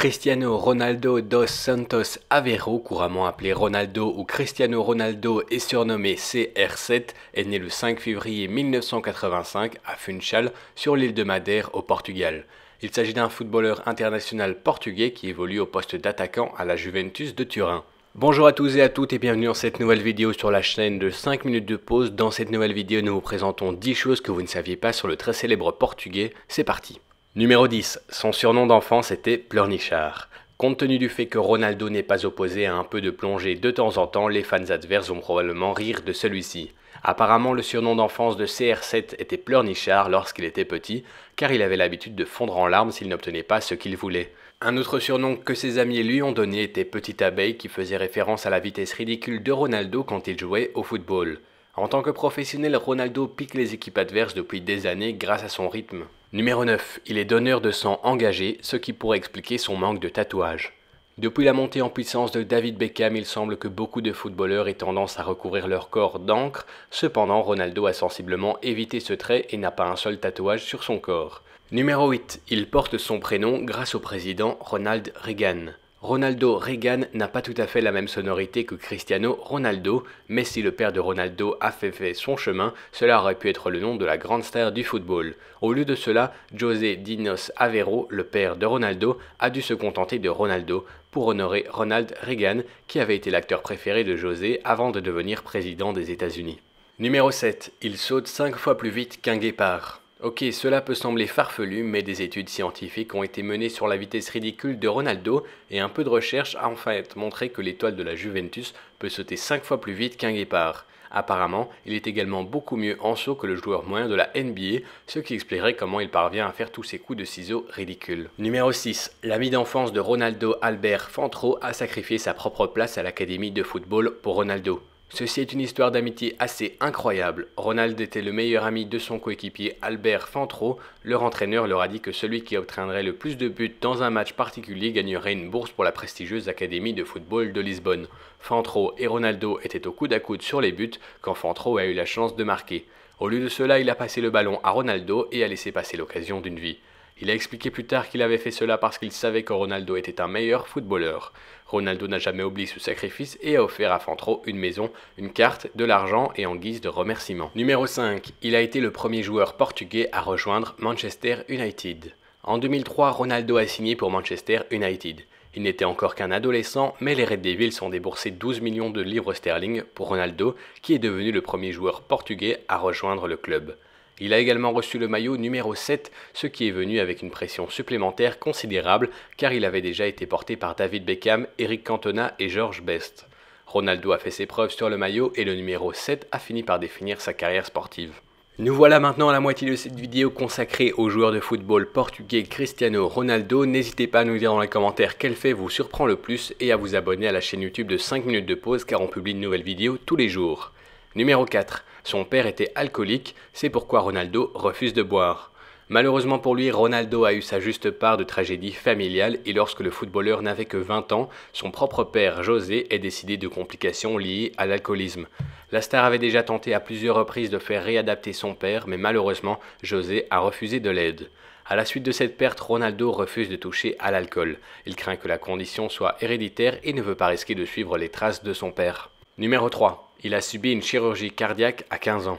Cristiano Ronaldo dos Santos Aveiro, couramment appelé Ronaldo ou Cristiano Ronaldo et surnommé CR7, est né le 5 février 1985 à Funchal, sur l'île de Madère, au Portugal. Il s'agit d'un footballeur international portugais qui évolue au poste d'attaquant à la Juventus de Turin. Bonjour à tous et à toutes et bienvenue dans cette nouvelle vidéo sur la chaîne de 5 minutes de pause. Dans cette nouvelle vidéo, nous vous présentons 10 choses que vous ne saviez pas sur le très célèbre portugais. C'est parti Numéro 10. Son surnom d'enfance était Pleurnichard. Compte tenu du fait que Ronaldo n'est pas opposé à un peu de plongée de temps en temps, les fans adverses vont probablement rire de celui-ci. Apparemment, le surnom d'enfance de CR7 était Pleurnichard lorsqu'il était petit, car il avait l'habitude de fondre en larmes s'il n'obtenait pas ce qu'il voulait. Un autre surnom que ses amis lui ont donné était Petite Abeille, qui faisait référence à la vitesse ridicule de Ronaldo quand il jouait au football. En tant que professionnel, Ronaldo pique les équipes adverses depuis des années grâce à son rythme. Numéro 9. Il est donneur de sang engagé, ce qui pourrait expliquer son manque de tatouage. Depuis la montée en puissance de David Beckham, il semble que beaucoup de footballeurs aient tendance à recouvrir leur corps d'encre, cependant Ronaldo a sensiblement évité ce trait et n'a pas un seul tatouage sur son corps. Numéro 8. Il porte son prénom grâce au président Ronald Reagan. Ronaldo Reagan n'a pas tout à fait la même sonorité que Cristiano Ronaldo, mais si le père de Ronaldo a fait, son chemin, cela aurait pu être le nom de la grande star du football. Au lieu de cela, José Dinos Avero, le père de Ronaldo, a dû se contenter de Ronaldo pour honorer Ronald Reagan, qui avait été l'acteur préféré de José avant de devenir président des États-Unis. Numéro 7. Il saute 5 fois plus vite qu'un guépard. Ok, cela peut sembler farfelu, mais des études scientifiques ont été menées sur la vitesse ridicule de Ronaldo et un peu de recherche a fait montré que l'étoile de la Juventus peut sauter 5 fois plus vite qu'un guépard. Apparemment, il est également beaucoup mieux en saut que le joueur moyen de la NBA, ce qui expliquerait comment il parvient à faire tous ses coups de ciseaux ridicules. Numéro 6. L'ami d'enfance de Ronaldo Albert Fantro a sacrifié sa propre place à l'académie de football pour Ronaldo. Ceci est une histoire d'amitié assez incroyable. Ronald était le meilleur ami de son coéquipier Albert Fantro. Leur entraîneur leur a dit que celui qui obtiendrait le plus de buts dans un match particulier gagnerait une bourse pour la prestigieuse Académie de football de Lisbonne. Fantro et Ronaldo étaient au coude à coude sur les buts quand Fantro a eu la chance de marquer. Au lieu de cela, il a passé le ballon à Ronaldo et a laissé passer l'occasion d'une vie. Il a expliqué plus tard qu'il avait fait cela parce qu'il savait que Ronaldo était un meilleur footballeur. Ronaldo n'a jamais oublié ce sacrifice et a offert à Fantro une maison, une carte, de l'argent et en guise de remerciement. Numéro 5. Il a été le premier joueur portugais à rejoindre Manchester United. En 2003, Ronaldo a signé pour Manchester United. Il n'était encore qu'un adolescent, mais les Red Devils ont déboursé 12 millions de livres sterling pour Ronaldo, qui est devenu le premier joueur portugais à rejoindre le club. Il a également reçu le maillot numéro 7, ce qui est venu avec une pression supplémentaire considérable car il avait déjà été porté par David Beckham, Eric Cantona et George Best. Ronaldo a fait ses preuves sur le maillot et le numéro 7 a fini par définir sa carrière sportive. Nous voilà maintenant à la moitié de cette vidéo consacrée au joueur de football portugais Cristiano Ronaldo. N'hésitez pas à nous dire dans les commentaires quel fait vous surprend le plus et à vous abonner à la chaîne YouTube de 5 minutes de pause car on publie de nouvelles vidéos tous les jours. Numéro 4. Son père était alcoolique, c'est pourquoi Ronaldo refuse de boire. Malheureusement pour lui, Ronaldo a eu sa juste part de tragédie familiale et lorsque le footballeur n'avait que 20 ans, son propre père José est décédé de complications liées à l'alcoolisme. La star avait déjà tenté à plusieurs reprises de faire réadapter son père, mais malheureusement, José a refusé de l'aide. À la suite de cette perte, Ronaldo refuse de toucher à l'alcool. Il craint que la condition soit héréditaire et ne veut pas risquer de suivre les traces de son père. Numéro 3. Il a subi une chirurgie cardiaque à 15 ans.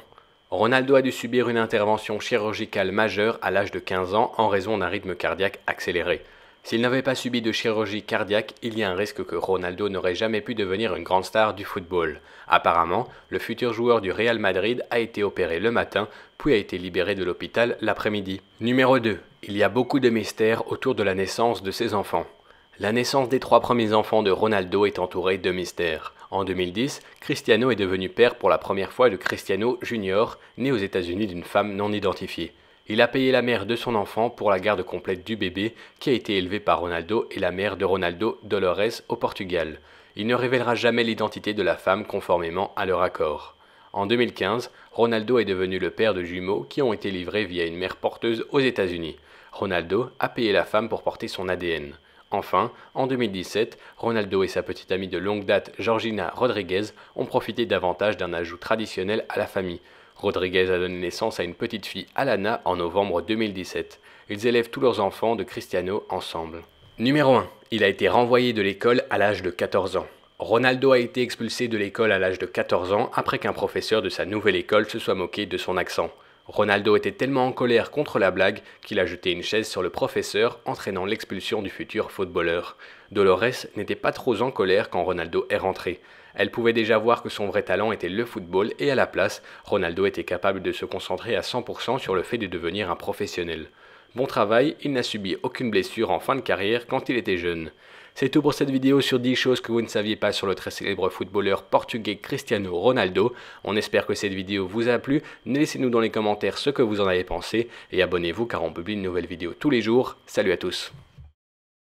Ronaldo a dû subir une intervention chirurgicale majeure à l'âge de 15 ans en raison d'un rythme cardiaque accéléré. S'il n'avait pas subi de chirurgie cardiaque, il y a un risque que Ronaldo n'aurait jamais pu devenir une grande star du football. Apparemment, le futur joueur du Real Madrid a été opéré le matin, puis a été libéré de l'hôpital l'après-midi. Numéro 2. Il y a beaucoup de mystères autour de la naissance de ses enfants. La naissance des trois premiers enfants de Ronaldo est entourée de mystères. En 2010, Cristiano est devenu père pour la première fois de Cristiano Junior, né aux États-Unis d'une femme non identifiée. Il a payé la mère de son enfant pour la garde complète du bébé qui a été élevé par Ronaldo et la mère de Ronaldo, Dolores, au Portugal. Il ne révélera jamais l'identité de la femme conformément à leur accord. En 2015, Ronaldo est devenu le père de jumeaux qui ont été livrés via une mère porteuse aux États-Unis. Ronaldo a payé la femme pour porter son ADN. Enfin, en 2017, Ronaldo et sa petite amie de longue date Georgina Rodriguez ont profité davantage d'un ajout traditionnel à la famille. Rodriguez a donné naissance à une petite fille Alana en novembre 2017. Ils élèvent tous leurs enfants de Cristiano ensemble. Numéro 1. Il a été renvoyé de l'école à l'âge de 14 ans. Ronaldo a été expulsé de l'école à l'âge de 14 ans après qu'un professeur de sa nouvelle école se soit moqué de son accent. Ronaldo était tellement en colère contre la blague qu'il a jeté une chaise sur le professeur, entraînant l'expulsion du futur footballeur. Dolores n'était pas trop en colère quand Ronaldo est rentré. Elle pouvait déjà voir que son vrai talent était le football et à la place, Ronaldo était capable de se concentrer à 100% sur le fait de devenir un professionnel. Bon travail, il n'a subi aucune blessure en fin de carrière quand il était jeune. C'est tout pour cette vidéo sur 10 choses que vous ne saviez pas sur le très célèbre footballeur portugais Cristiano Ronaldo. On espère que cette vidéo vous a plu. Laissez-nous dans les commentaires ce que vous en avez pensé et abonnez-vous car on publie une nouvelle vidéo tous les jours. Salut à tous